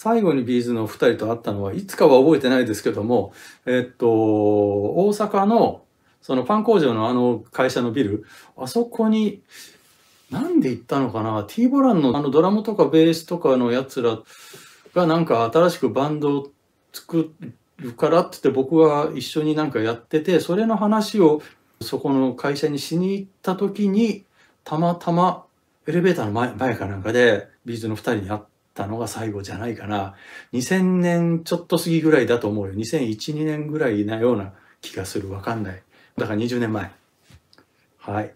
最後にビーズの2人と会ったのはいつかは覚えてないですけども、えっと、大阪のそのパン工場のあの会社のビル、あそこに、なんで行ったのかな ?T ボランのあのドラムとかベースとかのやつらがなんか新しくバンドを作るからって言って僕は一緒になんかやってて、それの話をそこの会社にしに行った時に、たまたまエレベーターの前前かなんかでビーズの2人に会って、たのが最後じゃないかな。2000年ちょっと過ぎぐらいだと思うよ。2001、2年ぐらいなような気がする。わかんない。だから20年前。はい。